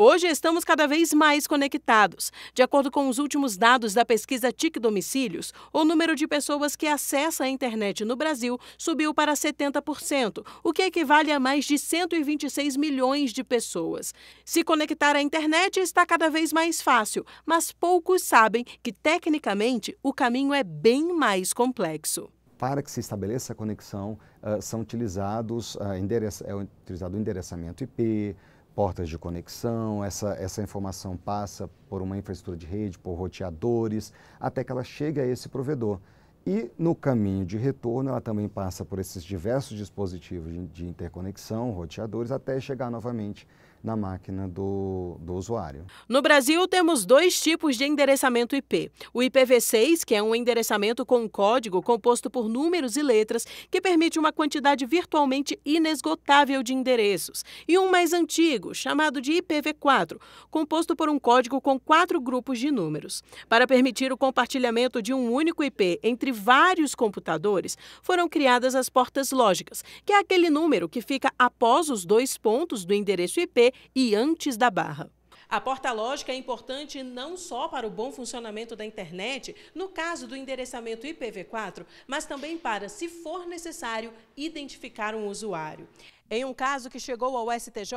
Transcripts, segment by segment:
Hoje estamos cada vez mais conectados. De acordo com os últimos dados da pesquisa TIC Domicílios, o número de pessoas que acessa a internet no Brasil subiu para 70%, o que equivale a mais de 126 milhões de pessoas. Se conectar à internet está cada vez mais fácil, mas poucos sabem que, tecnicamente, o caminho é bem mais complexo para que se estabeleça a conexão, uh, são utilizados, uh, endereça, é utilizado o endereçamento IP, portas de conexão, essa, essa informação passa por uma infraestrutura de rede, por roteadores, até que ela chegue a esse provedor. E no caminho de retorno, ela também passa por esses diversos dispositivos de, de interconexão, roteadores, até chegar novamente na máquina do, do usuário. No Brasil, temos dois tipos de endereçamento IP. O IPv6, que é um endereçamento com código composto por números e letras, que permite uma quantidade virtualmente inesgotável de endereços, e um mais antigo, chamado de IPv4, composto por um código com quatro grupos de números. Para permitir o compartilhamento de um único IP entre vários computadores, foram criadas as portas lógicas, que é aquele número que fica após os dois pontos do endereço IP e antes da Barra. A porta lógica é importante não só para o bom funcionamento da internet, no caso do endereçamento IPv4, mas também para, se for necessário, identificar um usuário. Em um caso que chegou ao STJ,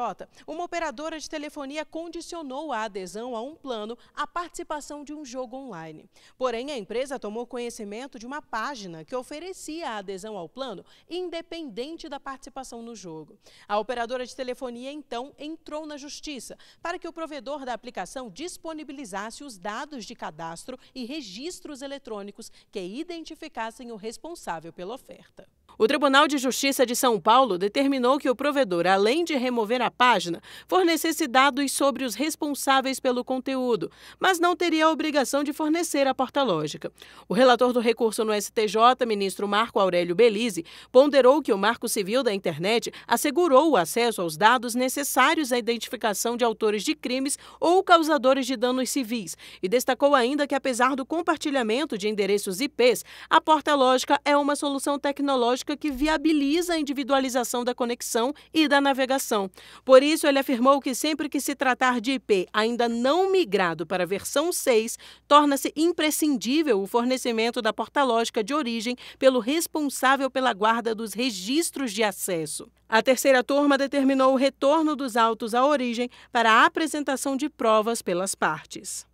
uma operadora de telefonia condicionou a adesão a um plano à participação de um jogo online. Porém, a empresa tomou conhecimento de uma página que oferecia a adesão ao plano independente da participação no jogo. A operadora de telefonia, então, entrou na justiça para que o provedor da aplicação disponibilizasse os dados de cadastro e registros eletrônicos que identificassem o responsável pela oferta. O Tribunal de Justiça de São Paulo determinou que o provedor, além de remover a página, fornecesse dados sobre os responsáveis pelo conteúdo, mas não teria a obrigação de fornecer a porta lógica. O relator do recurso no STJ, ministro Marco Aurélio Belize, ponderou que o Marco Civil da Internet assegurou o acesso aos dados necessários à identificação de autores de crimes ou causadores de danos civis e destacou ainda que, apesar do compartilhamento de endereços IPs, a porta lógica é uma solução tecnológica que viabiliza a individualização da conexão e da navegação. Por isso, ele afirmou que sempre que se tratar de IP ainda não migrado para a versão 6, torna-se imprescindível o fornecimento da porta lógica de origem pelo responsável pela guarda dos registros de acesso. A terceira turma determinou o retorno dos autos à origem para a apresentação de provas pelas partes.